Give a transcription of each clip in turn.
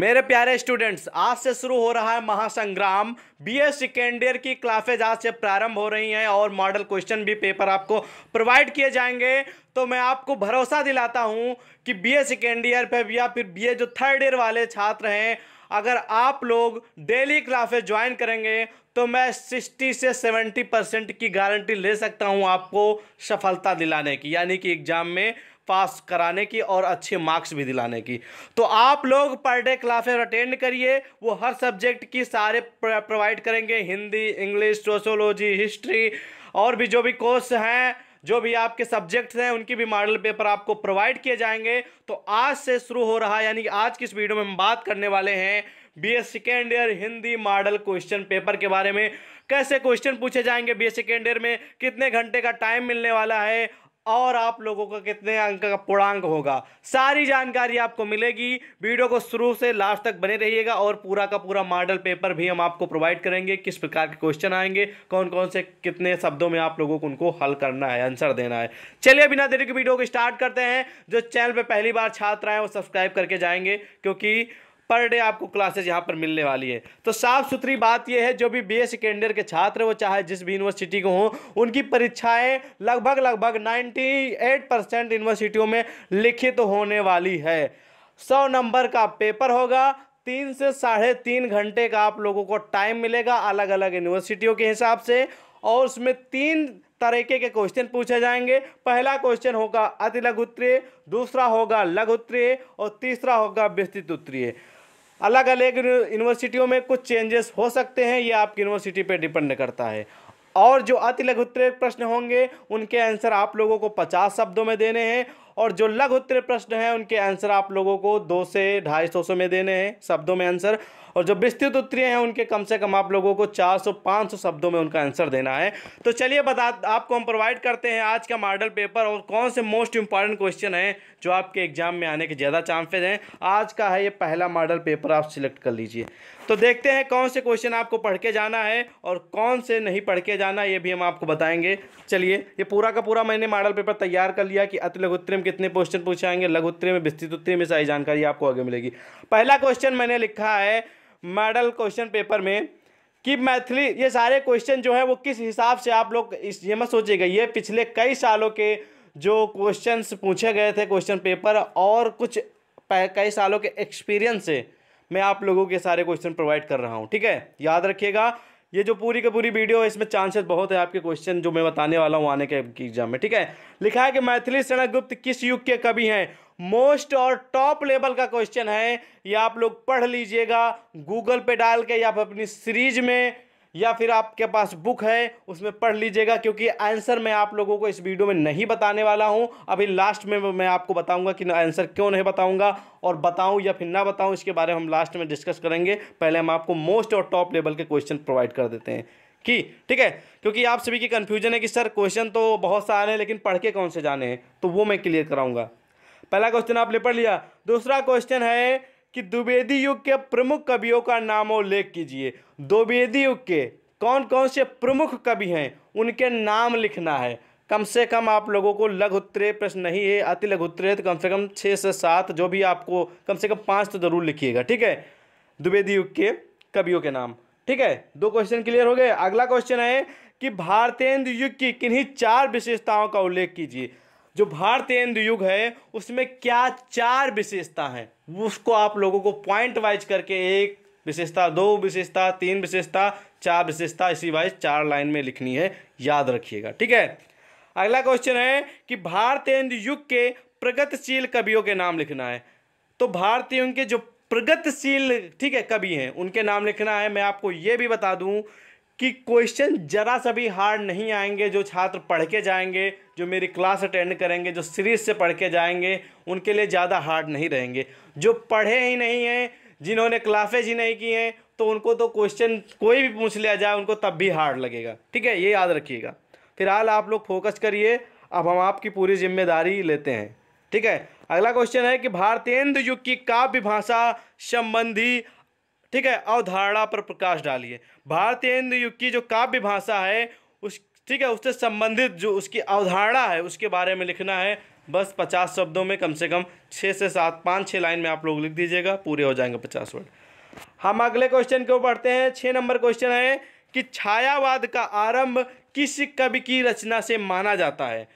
मेरे प्यारे स्टूडेंट्स आज से शुरू हो रहा है महासंग्राम बी एस सेकेंड ईयर की क्लासेज आज से प्रारंभ हो रही हैं और मॉडल क्वेश्चन भी पेपर आपको प्रोवाइड किए जाएंगे तो मैं आपको भरोसा दिलाता हूं कि बी ए सेकेंड ईयर पर या फिर बी ए जो थर्ड ईयर वाले छात्र हैं अगर आप लोग डेली क्लासेज ज्वाइन करेंगे तो मैं सिक्सटी से सेवेंटी परसेंट की गारंटी ले सकता हूँ आपको सफलता दिलाने की यानी कि एग्ज़ाम में पास कराने की और अच्छे मार्क्स भी दिलाने की तो आप लोग पर डे क्लासेज अटेंड करिए वो हर सब्जेक्ट की सारे प्रोवाइड करेंगे हिंदी इंग्लिश सोशोलॉजी हिस्ट्री और भी जो भी कोर्स हैं जो भी आपके सब्जेक्ट्स हैं उनकी भी मॉडल पेपर आपको प्रोवाइड किए जाएंगे तो आज से शुरू हो रहा है यानी कि आज की इस वीडियो में हम बात करने वाले हैं B S second year Hindi model question paper के बारे में कैसे क्वेश्चन पूछे जाएंगे बी एस सेकेंड ईयर में कितने घंटे का टाइम मिलने वाला है और आप लोगों का कितने अंक का पूर्णांक होगा सारी जानकारी आपको मिलेगी वीडियो को शुरू से लास्ट तक बने रहिएगा और पूरा का पूरा मॉडल पेपर भी हम आपको प्रोवाइड करेंगे किस प्रकार के क्वेश्चन आएंगे कौन कौन से कितने शब्दों में आप लोगों को उनको हल करना है आंसर देना है चलिए बिना देरी के वीडियो को स्टार्ट करते हैं जो चैनल पर पहली बार छात्र आए वो सब्सक्राइब करके जाएंगे क्योंकि पर डे आपको क्लासेज यहाँ पर मिलने वाली है तो साफ सुथरी बात यह है जो भी बी एस सेकेंडर के छात्र वो चाहे जिस भी यूनिवर्सिटी के हों उनकी परीक्षाएं लगभग लगभग 98 परसेंट यूनिवर्सिटियों में लिखित तो होने वाली है सौ नंबर का पेपर होगा तीन से साढ़े तीन घंटे का आप लोगों को टाइम मिलेगा अलग अलग यूनिवर्सिटियों के हिसाब से और उसमें तीन तरीके के क्वेश्चन पूछे जाएंगे पहला क्वेश्चन होगा अति लघु उत्तरीय दूसरा होगा लघु उत्तरीय और तीसरा होगा विस्तृत उत्तरीय अलग अलग यूनिवर्सिटियों में कुछ चेंजेस हो सकते हैं ये आपकी यूनिवर्सिटी पे डिपेंड करता है और जो अति लघुत्तरीय प्रश्न होंगे उनके आंसर आप लोगों को पचास शब्दों में देने हैं और जो लघ उत्तर प्रश्न है उनके आंसर आप लोगों को दो से ढाई सौ में देने हैं शब्दों में आंसर और जो विस्तृत उत्तरीय हैं उनके कम से कम आप लोगों को 400-500 शब्दों में उनका आंसर देना है तो चलिए बता आपको हम प्रोवाइड करते हैं आज का मॉडल पेपर और कौन से मोस्ट इंपॉर्टेंट क्वेश्चन हैं जो आपके एग्जाम में आने के ज़्यादा चांसेज हैं आज का है ये पहला मॉडल पेपर आप सिलेक्ट कर लीजिए तो देखते हैं कौन से क्वेश्चन आपको पढ़ के जाना है और कौन से नहीं पढ़ के जाना ये भी हम आपको बताएंगे चलिए ये पूरा का पूरा मैंने मॉडल पेपर तैयार कर लिया कि अतिलघुत्तम कितने क्वेश्चन पूछे आएंगे लघु उत्तरी में विस्तृत उत्तरी में सारी जानकारी आपको आगे मिलेगी पहला क्वेश्चन मैंने लिखा है मॉडल क्वेश्चन पेपर में कि मैथिली ये सारे क्वेश्चन जो है वो किस हिसाब से आप लोग इस ये मत सोचिएगा ये पिछले कई सालों के जो क्वेश्चंस पूछे गए थे क्वेश्चन पेपर और कुछ कई सालों के एक्सपीरियंस से मैं आप लोगों के सारे क्वेश्चन प्रोवाइड कर रहा हूँ ठीक है याद रखिएगा ये जो पूरी की पूरी वीडियो है इसमें चांसेस बहुत है आपके क्वेश्चन जो मैं बताने वाला हूँ आने के एग्जाम में ठीक है लिखा है कि मैथिली सेनागुप्त किस युग के कवि हैं मोस्ट और टॉप लेवल का क्वेश्चन है ये आप लोग पढ़ लीजिएगा गूगल पे डाल के या अपनी सीरीज में या फिर आपके पास बुक है उसमें पढ़ लीजिएगा क्योंकि आंसर मैं आप लोगों को इस वीडियो में नहीं बताने वाला हूँ अभी लास्ट में मैं आपको बताऊँगा कि आंसर क्यों नहीं बताऊँगा और बताऊँ या फिर ना बताऊँ इसके बारे में हम लास्ट में डिस्कस करेंगे पहले हम आपको मोस्ट और टॉप लेवल के क्वेश्चन प्रोवाइड कर देते हैं कि ठीक है क्योंकि आप सभी की कन्फ्यूजन है कि सर क्वेश्चन तो बहुत सारे हैं लेकिन पढ़ के कौन से जाने हैं तो वो मैं क्लियर कराऊँगा पहला क्वेश्चन आपने पढ़ लिया दूसरा क्वेश्चन है कि द्विवेदी युग के प्रमुख कवियों का नाम उल्लेख कीजिए द्विवेदी युग के कौन कौन से प्रमुख कवि हैं उनके नाम लिखना है कम से कम आप लोगों को लघु उत्तरीय प्रश्न नहीं है अति लघु उत्तरीय तो कम से कम छः से सात जो भी आपको कम से कम पाँच तो ज़रूर लिखिएगा ठीक है द्विवेदी युग के कवियों के नाम ठीक है दो क्वेश्चन क्लियर हो गए अगला क्वेश्चन है कि भारतेंद्र युग की किन्हीं चार विशेषताओं का उल्लेख कीजिए जो भारतेंद्र युग है उसमें क्या चार विशेषता हैं उसको आप लोगों को पॉइंट वाइज करके एक विशेषता दो विशेषता तीन विशेषता चार विशेषता इसी वाइज चार लाइन में लिखनी है याद रखिएगा ठीक है अगला क्वेश्चन है कि भारतीय युग के प्रगतिशील कवियों के नाम लिखना है तो भारतीय के जो प्रगतिशील ठीक है कवि हैं उनके नाम लिखना है मैं आपको ये भी बता दूं कि क्वेश्चन ज़रा सा भी हार्ड नहीं आएंगे जो छात्र पढ़ के जाएंगे जो मेरी क्लास अटेंड करेंगे जो सीरीज से पढ़ के जाएंगे उनके लिए ज़्यादा हार्ड नहीं रहेंगे जो पढ़े ही नहीं हैं जिन्होंने क्लासेज ही नहीं की हैं तो उनको तो क्वेश्चन कोई भी पूछ लिया जाए उनको तब भी हार्ड लगेगा ठीक है ये याद रखिएगा फिलहाल आप लोग फोकस करिए अब हम आपकी पूरी जिम्मेदारी लेते हैं ठीक है अगला क्वेश्चन है कि भारतेंद्र युग की काव्य भाषा संबंधी ठीक है अवधारणा पर प्रकाश डालिए भारतीय युग की जो काव्य भाषा है उस ठीक है उससे संबंधित जो उसकी अवधारणा है उसके बारे में लिखना है बस पचास शब्दों में कम से कम छः से सात पाँच छः लाइन में आप लोग लिख दीजिएगा पूरे हो जाएंगे पचास वर्ड हम अगले क्वेश्चन ऊपर पढ़ते हैं छः नंबर क्वेश्चन है कि छायावाद का आरंभ किस कवि की रचना से माना जाता है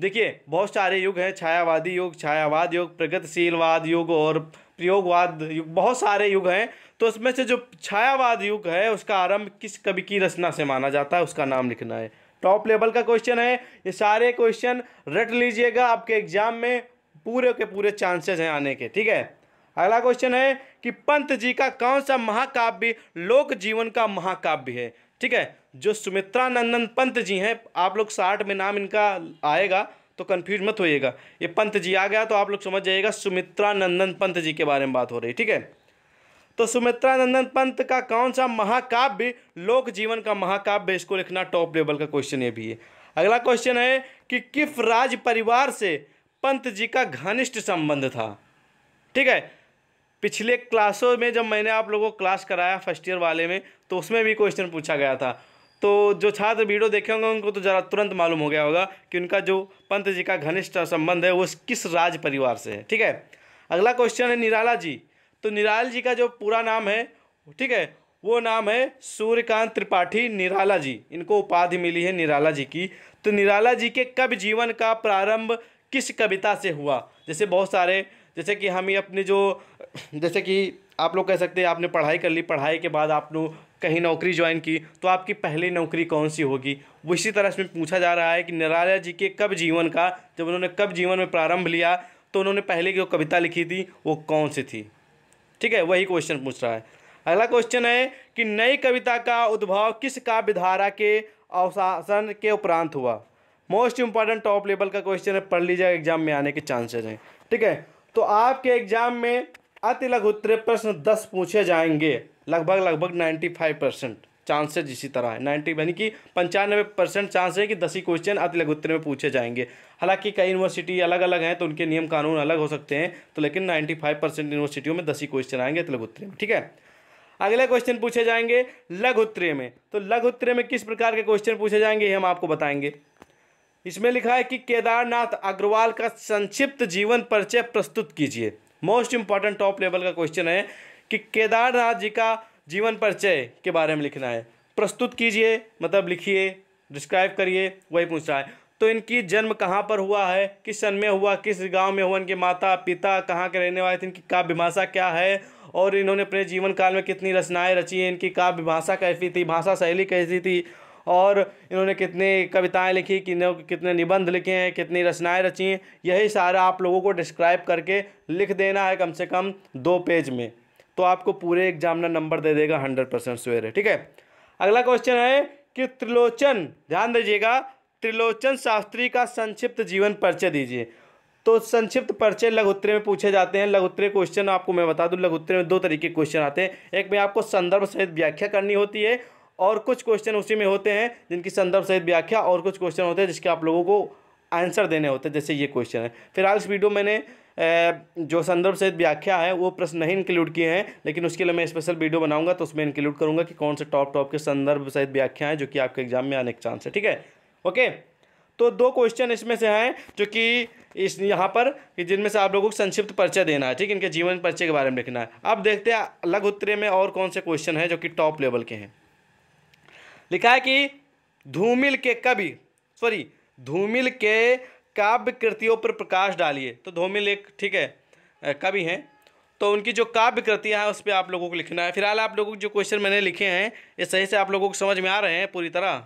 देखिए बहुत सारे युग हैं छायावादी युग छायावाद युग प्रगतिशीलवाद युग और प्रयोगवाद युग बहुत सारे युग हैं तो उसमें से जो छायावाद युग है उसका आरंभ किस कवि की रचना से माना जाता है उसका नाम लिखना है टॉप लेवल का क्वेश्चन है ये सारे क्वेश्चन रट लीजिएगा आपके एग्जाम में पूरे के पूरे चांसेस हैं आने के ठीक है अगला क्वेश्चन है कि पंत जी का कौन सा महाकाव्य लोक जीवन का महाकाव्य है ठीक है जो सुमित्रा नंदन पंत जी हैं आप लोग साठ में नाम इनका आएगा तो कन्फ्यूज मत होइएगा ये पंत जी आ गया तो आप लोग समझ जाइएगा सुमित्रा नंदन पंत जी के बारे में बात हो रही ठीक है तो सुमित्रा नंदन पंत का कौन सा महाकाव्य लोक जीवन का महाकाव्य इसको लिखना टॉप लेवल का क्वेश्चन ये भी है अगला क्वेश्चन है कि किफ राज परिवार से पंत जी का घनिष्ठ संबंध था ठीक है पिछले क्लासों में जब मैंने आप लोगों को क्लास कराया फर्स्ट ईयर वाले में तो उसमें भी क्वेश्चन पूछा गया था तो जो छात्र वीडियो देखे होंगे उनको तो ज़रा तुरंत मालूम हो गया होगा कि उनका जो पंत जी का घनिष्ठ संबंध है वो किस राज परिवार से है ठीक है अगला क्वेश्चन है निराला जी तो निराला जी का जो पूरा नाम है ठीक है वो नाम है सूर्यकांत त्रिपाठी निराला जी इनको उपाधि मिली है निराला जी की तो निराला जी के कब जीवन का प्रारंभ किस कविता से हुआ जैसे बहुत सारे जैसे कि हम ही अपने जो जैसे कि आप लोग कह सकते हैं आपने पढ़ाई कर ली पढ़ाई के बाद आप लोग कहीं नौकरी ज्वाइन की तो आपकी पहली नौकरी कौन सी होगी वो इसी तरह इसमें पूछा जा रहा है कि निराला जी के कब जीवन का जब उन्होंने कब जीवन में प्रारंभ लिया तो उन्होंने पहले की जो कविता लिखी थी वो कौन सी थी ठीक है वही क्वेश्चन पूछ रहा है अगला क्वेश्चन है कि नई कविता का उद्भव किस काव्य धारा के अवशासन के उपरांत हुआ मोस्ट इम्पॉर्टेंट टॉप लेवल का क्वेश्चन है पढ़ लीजिएगा एग्जाम में आने के चांसेस हैं ठीक है तो आपके एग्जाम में अति लघु उत्तरीय प्रश्न दस पूछे जाएंगे लगभग लगभग नाइन्टी फाइव परसेंट चांसेज इसी तरह है नाइन्टी यानी कि पंचानवे परसेंट चांस है कि दस ही क्वेश्चन अति लघुत्तर में पूछे जाएंगे हालांकि कई यूनिवर्सिटी अलग अलग हैं तो उनके नियम कानून अलग हो सकते हैं तो लेकिन नाइन्टी फाइव परसेंट यूनिवर्सिटियों में दस ही क्वेश्चन आएंगे अति लघुत्तर में ठीक है अगले क्वेश्चन पूछे जाएंगे लघु उत्तरीय में तो लघु उत्तरीय में किस प्रकार के क्वेश्चन पूछे जाएंगे हम आपको बताएंगे इसमें लिखा है कि केदारनाथ अग्रवाल का संक्षिप्त जीवन परिचय प्रस्तुत कीजिए मोस्ट इंपॉर्टेंट टॉप लेवल का क्वेश्चन है कि केदारनाथ जी का जीवन परिचय के बारे में लिखना है प्रस्तुत कीजिए मतलब लिखिए डिस्क्राइब करिए वही पूछ रहा है तो इनकी जन्म कहाँ पर हुआ है किस सन में हुआ किस गांव में हुआ इनके माता पिता कहाँ के रहने वाले थे इनकी काव्य भाषा क्या है और इन्होंने अपने जीवन काल में कितनी रचनाएं रची हैं इनकी काव्य भाषा कैसी थी भाषा शैली कैसी थी और इन्होंने कितनी कविताएं लिखी कितने निबंध लिखे हैं कितनी रचनाएं रची हैं यही सारा आप लोगों को डिस्क्राइब करके लिख देना है कम से कम दो पेज में तो आपको पूरे एग्जामिनर नंबर दे देगा हंड्रेड परसेंट सवेरे ठीक है अगला क्वेश्चन है कि त्रिलोचन ध्यान दीजिएगा त्रिलोचन शास्त्री का संक्षिप्त जीवन परिचय दीजिए तो संक्षिप्त परिचय लघुत्तरे में पूछे जाते हैं लघुत्तरे क्वेश्चन आपको मैं बता दूं लघुत्तरे में दो तरीके क्वेश्चन आते हैं एक में आपको संदर्भ सहित व्याख्या करनी होती है और कुछ क्वेश्चन उसी में होते हैं जिनकी संदर्भ सहित व्याख्या और कुछ क्वेश्चन होते हैं जिसके आप लोगों को आंसर देने होते हैं जैसे ये क्वेश्चन है फिलहाल इस वीडियो मैंने जो संदर्भ सहित व्याख्या है वो प्रश्न नहीं इंक्लूड किए हैं लेकिन उसके लिए मैं स्पेशल वीडियो बनाऊंगा तो उसमें इंक्लूड करूंगा कि कौन से टॉप टॉप के संदर्भ सहित व्याख्या हैं जो कि आपके एग्जाम में आने के चांस है ठीक है ओके तो दो क्वेश्चन इसमें से हैं जो कि इस यहाँ पर जिनमें से आप लोगों को संक्षिप्त परिचय देना है ठीक इनके जीवन परिचय के बारे में लिखना है अब देखते हैं लघु उत्तरे में और कौन से क्वेश्चन हैं जो कि टॉप लेवल के हैं लिखा है कि धूमिल के कवि सॉरी धूमिल के काव्य कृतियों पर प्रकाश डालिए तो धूमिल एक ठीक है कवि हैं तो उनकी जो काव्य कृतियाँ हैं उस पर आप लोगों को लिखना है फिलहाल आप लोगों को जो क्वेश्चन मैंने लिखे हैं ये सही से आप लोगों को समझ में आ रहे हैं पूरी तरह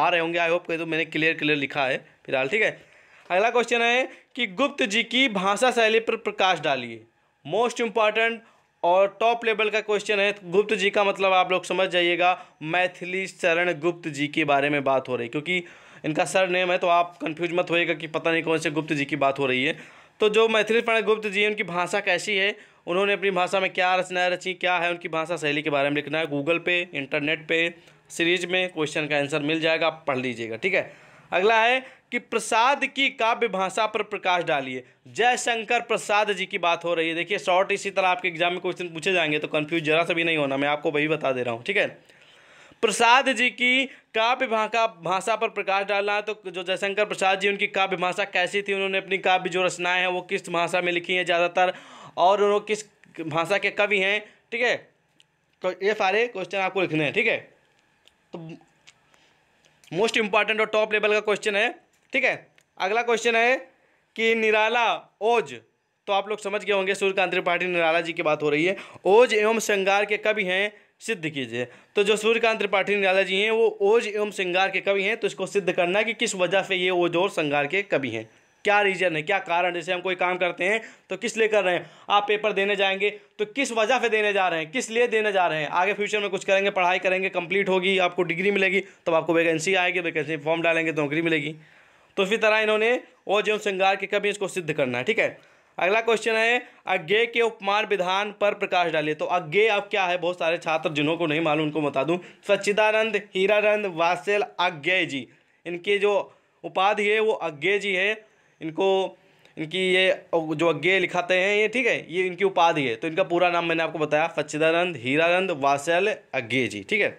आ रहे होंगे आई होप कहीं तो मैंने क्लियर क्लियर लिखा है फिलहाल ठीक है अगला क्वेश्चन है कि गुप्त जी की भाषा शैली पर प्रकाश डालिए मोस्ट इम्पॉर्टेंट और टॉप लेवल का क्वेश्चन है गुप्त जी का मतलब आप लोग समझ जाइएगा मैथिली शरण गुप्त जी के बारे में बात हो रही क्योंकि इनका सर नेम है तो आप कन्फ्यूज मत होइएगा कि पता नहीं कौन से गुप्त जी की बात हो रही है तो जो मैथिली शरण गुप्त जी हैं उनकी भाषा कैसी है उन्होंने अपनी भाषा में क्या रचनाएं रची क्या है उनकी भाषा शैली के बारे में लिखना है गूगल पे इंटरनेट पे सीरीज में क्वेश्चन का आंसर मिल जाएगा आप पढ़ लीजिएगा ठीक है अगला है कि प्रसाद की काव्य भाषा पर प्रकाश डालिए जयशंकर प्रसाद जी की बात हो रही है देखिए शॉर्ट इसी तरह आपके एग्जाम में क्वेश्चन पूछे जाएंगे तो कंफ्यूज जरा सा भी नहीं होना मैं आपको वही बता दे रहा हूँ ठीक है प्रसाद जी की काव्य भाषा भाषा पर प्रकाश डालना है तो जो जयशंकर प्रसाद जी उनकी काव्य भाषा कैसी थी उन्होंने अपनी काव्य जो रचनाएं हैं वो किस भाषा में लिखी हैं ज़्यादातर और उन्होंने किस भाषा के कवि हैं ठीक है तो ये सारे क्वेश्चन आपको लिखने हैं ठीक है तो मोस्ट इम्पॉर्टेंट और टॉप लेवल का क्वेश्चन है ठीक है अगला क्वेश्चन है कि निराला ओज तो आप लोग समझ गए होंगे सूर्यकांत त्रिपाठी निराला जी की बात हो रही है ओज एवं श्रृंगार के कवि हैं सिद्ध कीजिए तो जो सूर्यकांत त्रिपाठी निराला जी हैं वो ओज एवं श्रृंगार के कवि हैं तो इसको सिद्ध करना कि किस वजह से ये ओज और श्रृंगार के कवि हैं क्या रीज़न है क्या कारण जैसे हम कोई काम करते हैं तो किस लिए कर रहे हैं आप पेपर देने जाएंगे तो किस वजह से देने जा रहे हैं किस लिए देने जा रहे हैं आगे फ्यूचर में कुछ करेंगे पढ़ाई करेंगे कंप्लीट होगी आपको डिग्री मिलेगी तब आपको वैकेंसी आएगी वैकेंसी फॉर्म डालेंगे तो नौकरी मिलेगी तो इसी तरह इन्होंने और जो श्रृंगार के कभी इसको सिद्ध करना है ठीक है अगला क्वेश्चन है अज्ञे के उपमान विधान पर प्रकाश डालिए तो अज्ञे अब क्या है बहुत सारे छात्र जिन्हों को नहीं मालूम उनको बता दूं सच्चिदानंद हीरानंद वासिल अज्ञे जी इनके जो उपाधि है वो अज्ञे जी है इनको इनकी ये जो अज्ञे लिखाते हैं ये ठीक है ये इनकी उपाधि है तो इनका पूरा नाम मैंने आपको बताया सच्चिदानंद हीरानंद वासल अज्ञे जी ठीक है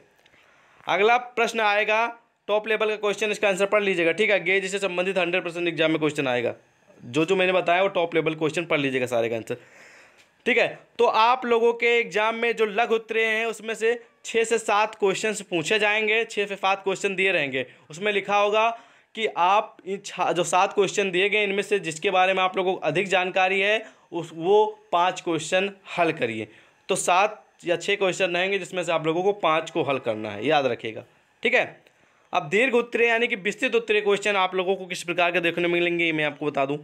अगला प्रश्न आएगा टॉप लेवल का क्वेश्चन इसका आंसर पढ़ लीजिएगा ठीक है गेज से संबंधित हंड्रेड परसेंट एग्जाम में क्वेश्चन आएगा जो जो मैंने बताया वो टॉप लेवल क्वेश्चन पढ़ लीजिएगा सारे का आंसर ठीक है तो आप लोगों के एग्जाम में जो लघु उत्तरे हैं उसमें से छः से सात क्वेश्चन पूछे जाएंगे छः से सात क्वेश्चन दिए रहेंगे उसमें लिखा होगा कि आप इन जो सात क्वेश्चन दिए गए इनमें से जिसके बारे में आप लोगों को अधिक जानकारी है उस वो पाँच क्वेश्चन हल करिए तो सात या छः क्वेश्चन रहेंगे जिसमें से आप लोगों को पाँच को हल करना है याद रखिएगा ठीक है अब दीर्घ उत्तरीय यानी कि विस्तृत उत्तरीय क्वेश्चन आप लोगों को किस प्रकार के देखने मिलेंगे ये मैं आपको बता दूँ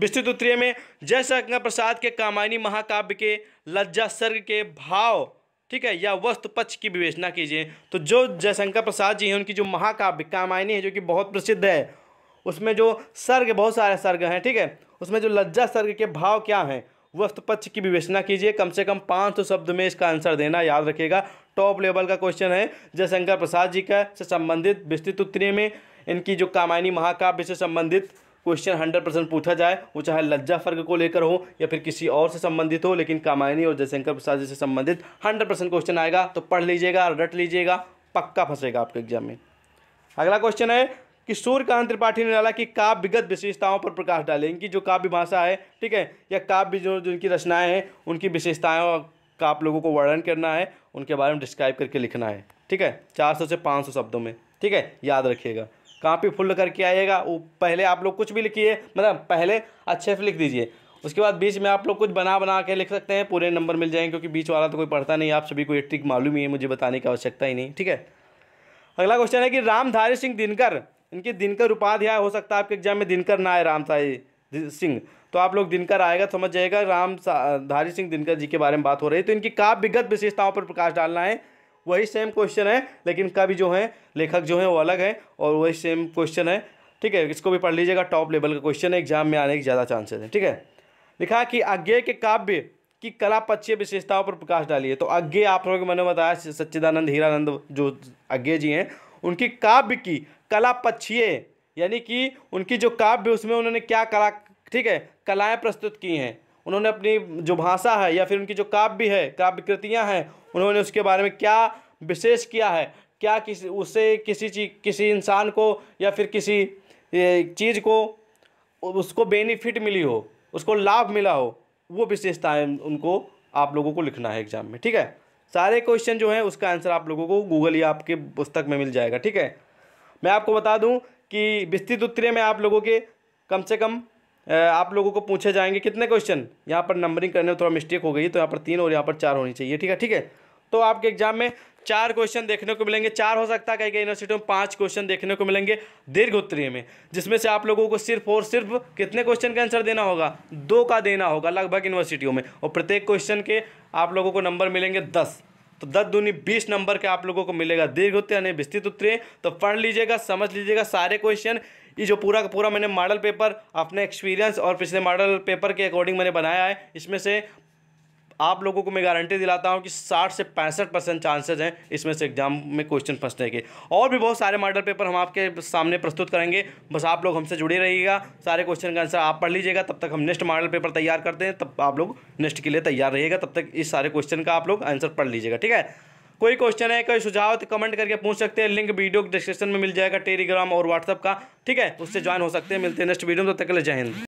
विस्तृत उत्तरीय में जयशंकर प्रसाद के कामायनी महाकाव्य के लज्जा सर्ग के भाव ठीक है या वस्तु पक्ष की विवेचना कीजिए तो जो जयशंकर प्रसाद जी हैं उनकी जो महाकाव्य कामायनी है जो कि बहुत प्रसिद्ध है उसमें जो सर्ग बहुत सारे सर्ग हैं ठीक है उसमें जो लज्जा सर्ग के भाव क्या हैं वस्तु पक्ष की विवेचना कीजिए कम से कम पाँच सौ शब्द में इसका आंसर देना याद रखेगा टॉप लेवल का क्वेश्चन है जयशंकर प्रसाद जी का से संबंधित विस्तृत उत्तरी में इनकी जो कामायनी महाकाव्य से संबंधित क्वेश्चन हंड्रेड परसेंट पूछा जाए वो चाहे लज्जा फर्ग को लेकर हो या फिर किसी और से संबंधित हो लेकिन कामायनी और जयशंकर प्रसाद जी से संबंधित हंड्रेड परसेंट क्वेश्चन आएगा तो पढ़ लीजिएगा रट लीजिएगा पक्का फंसेगा आपके एग्जाम में अगला क्वेश्चन है कि सूर्यकांत त्रिपाठी ने डाला कि काव्य विगत विशेषताओं पर प्रकाश डाले इनकी जो काव्य भाषा है ठीक है या काव्य जो जो इनकी रचनाएँ हैं उनकी विशेषताओं का आप लोगों को वर्णन करना है उनके बारे में डिस्क्राइब करके लिखना है ठीक है चार सौ से पाँच सौ शब्दों में ठीक है याद रखिएगा कापी फुल करके आइएगा वो पहले आप लोग कुछ भी लिखिए मतलब पहले अच्छे से लिख दीजिए उसके बाद बीच में आप लोग कुछ बना बना के लिख सकते हैं पूरे नंबर मिल जाएंगे क्योंकि बीच वाला तो कोई पढ़ता नहीं आप सभी को ये ट्रिक मालूम ही है मुझे बताने की आवश्यकता ही नहीं ठीक है अगला क्वेश्चन है कि रामधारी सिंह दिनकर इनके दिनकर उपाध्याय हो सकता है आपके एग्जाम में दिनकर ना आए राम साई सिंह तो आप लोग दिनकर आएगा समझ जाएगा राम धारी सिंह दिनकर जी के बारे में बात हो रही है तो इनकी काव्य विगत विशेषताओं पर प्रकाश डालना है वही सेम क्वेश्चन है लेकिन कवि जो है लेखक जो है वो अलग है और वही सेम क्वेश्चन है ठीक है इसको भी पढ़ लीजिएगा टॉप लेवल का क्वेश्चन है एग्जाम में आने के ज़्यादा चांसेस हैं ठीक है लिखा कि अज्ञे के काव्य की कला पक्षीय विशेषताओं पर प्रकाश डालिए तो अज्ञे आप लोगों को मैंने बताया सच्चिदानंद हीरानंद जो अज्ञे जी हैं उनकी काव्य की कला पक्षीय यानी कि उनकी जो काव्य उसमें उन्होंने क्या कला ठीक है कलाएँ प्रस्तुत की हैं उन्होंने अपनी जो भाषा है या फिर उनकी जो काव्य है काव्य कृतियाँ हैं उन्होंने उसके बारे में क्या विशेष किया है क्या किसी उससे किसी चीज किसी इंसान को या फिर किसी चीज़ को उसको बेनिफिट मिली हो उसको लाभ मिला हो वो विशेषताएँ उनको आप लोगों को लिखना है एग्जाम में ठीक है सारे क्वेश्चन जो हैं उसका आंसर आप लोगों को गूगल या आपके पुस्तक में मिल जाएगा ठीक है मैं आपको बता दूं कि विस्तृत उत्तरीय में आप लोगों के कम से कम आप लोगों को पूछे जाएंगे कितने क्वेश्चन यहाँ पर नंबरिंग करने में थोड़ा मिस्टेक हो गई तो यहाँ पर तीन और यहाँ पर चार होनी चाहिए ठीक है ठीक है तो आपके एग्जाम में चार क्वेश्चन देखने को मिलेंगे चार हो सकता है कई कई यूनिवर्सिटियों में पाँच क्वेश्चन देखने को मिलेंगे दीर्घ उत्तरीय में जिसमें से आप लोगों को सिर्फ और सिर्फ कितने क्वेश्चन का आंसर देना होगा दो का देना होगा लगभग यूनिवर्सिटियों में और प्रत्येक क्वेश्चन के आप लोगों को नंबर मिलेंगे दस तो दस दूनी बीस नंबर के आप लोगों को मिलेगा दीर्घ उत्तर यानी विस्तृत उत्तर तो पढ़ लीजिएगा समझ लीजिएगा सारे क्वेश्चन ये जो पूरा का पूरा मैंने मॉडल पेपर अपने एक्सपीरियंस और पिछले मॉडल पेपर के अकॉर्डिंग मैंने बनाया है इसमें से आप लोगों को मैं गारंटी दिलाता हूँ कि 60 से पैंसठ परसेंट चांसेज हैं इसमें से एग्जाम में क्वेश्चन फंसने के और भी बहुत सारे मॉडल पेपर हम आपके सामने प्रस्तुत करेंगे बस आप लोग हमसे जुड़े रहिएगा सारे क्वेश्चन का आंसर आप पढ़ लीजिएगा तब तक हम नेक्स्ट मॉडल पेपर तैयार करते हैं तब आप लोग नेक्स्ट के लिए तैयार रहिएगा तब तक इस सारे क्वेश्चन का आप लोग आंसर पढ़ लीजिएगा ठीक है कोई क्वेश्चन है कोई सुझाव तो कमेंट करके पूछ सकते हैं लिंक वीडियो डिस्क्रिप्शन में मिल जाएगा टेलीग्राम और व्हाट्सअप का ठीक है उससे ज्वाइन हो सकते हैं मिलते हैं नेक्स्ट वीडियो में तब तक के लिए जय हिंद